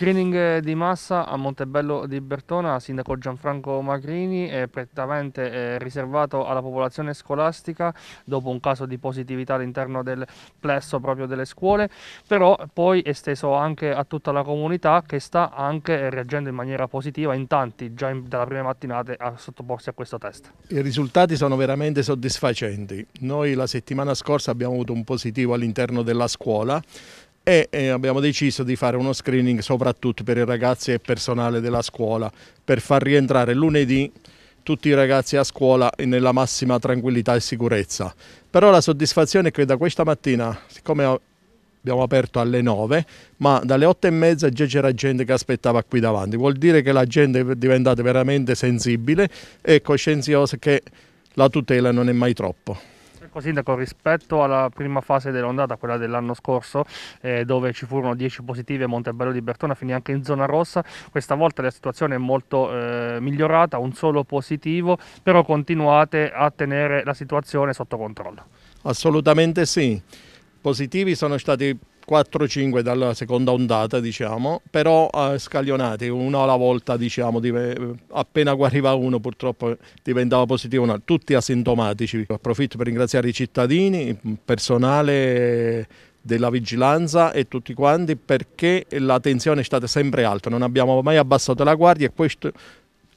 Screening eh, di massa a Montebello di Bertona, sindaco Gianfranco Magrini, è prettamente eh, riservato alla popolazione scolastica dopo un caso di positività all'interno del plesso proprio delle scuole, però poi esteso anche a tutta la comunità che sta anche eh, reagendo in maniera positiva in tanti già in, dalla prima mattinata a sottoporsi a questo test. I risultati sono veramente soddisfacenti. Noi la settimana scorsa abbiamo avuto un positivo all'interno della scuola, e abbiamo deciso di fare uno screening soprattutto per i ragazzi e il personale della scuola per far rientrare lunedì tutti i ragazzi a scuola nella massima tranquillità e sicurezza. Però la soddisfazione è che da questa mattina, siccome abbiamo aperto alle 9, ma dalle 8 e mezza già c'era gente che aspettava qui davanti. Vuol dire che la gente è diventata veramente sensibile e coscienziosa che la tutela non è mai troppo. Ecco Sindaco, rispetto alla prima fase dell'ondata, quella dell'anno scorso, eh, dove ci furono 10 positive, Montebello di Bertona finì anche in zona rossa, questa volta la situazione è molto eh, migliorata, un solo positivo, però continuate a tenere la situazione sotto controllo. Assolutamente sì, positivi sono stati 4-5 dalla seconda ondata, diciamo, però eh, scaglionati, uno alla volta, diciamo, dive, appena guariva uno purtroppo eh, diventava positivo, no, tutti asintomatici. Approfitto per ringraziare i cittadini, il personale della vigilanza e tutti quanti perché la tensione è stata sempre alta, non abbiamo mai abbassato la guardia e questo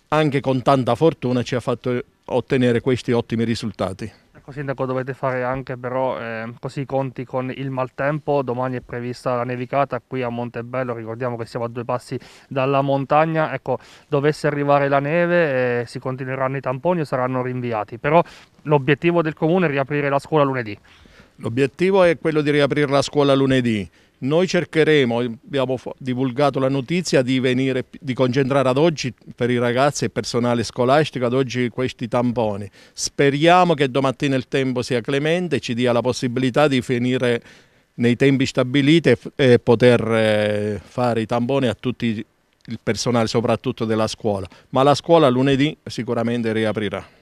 anche con tanta fortuna ci ha fatto ottenere questi ottimi risultati. Ecco Sindaco, dovete fare anche però eh, così i conti con il maltempo, domani è prevista la nevicata qui a Montebello, ricordiamo che siamo a due passi dalla montagna, ecco dovesse arrivare la neve eh, si continueranno i tamponi o saranno rinviati, però l'obiettivo del comune è riaprire la scuola lunedì. L'obiettivo è quello di riaprire la scuola lunedì. Noi cercheremo, abbiamo divulgato la notizia, di, venire, di concentrare ad oggi per i ragazzi e il personale scolastico ad oggi questi tamponi. Speriamo che domattina il tempo sia clemente e ci dia la possibilità di finire nei tempi stabiliti e poter eh, fare i tamponi a tutti il personale, soprattutto della scuola. Ma la scuola lunedì sicuramente riaprirà.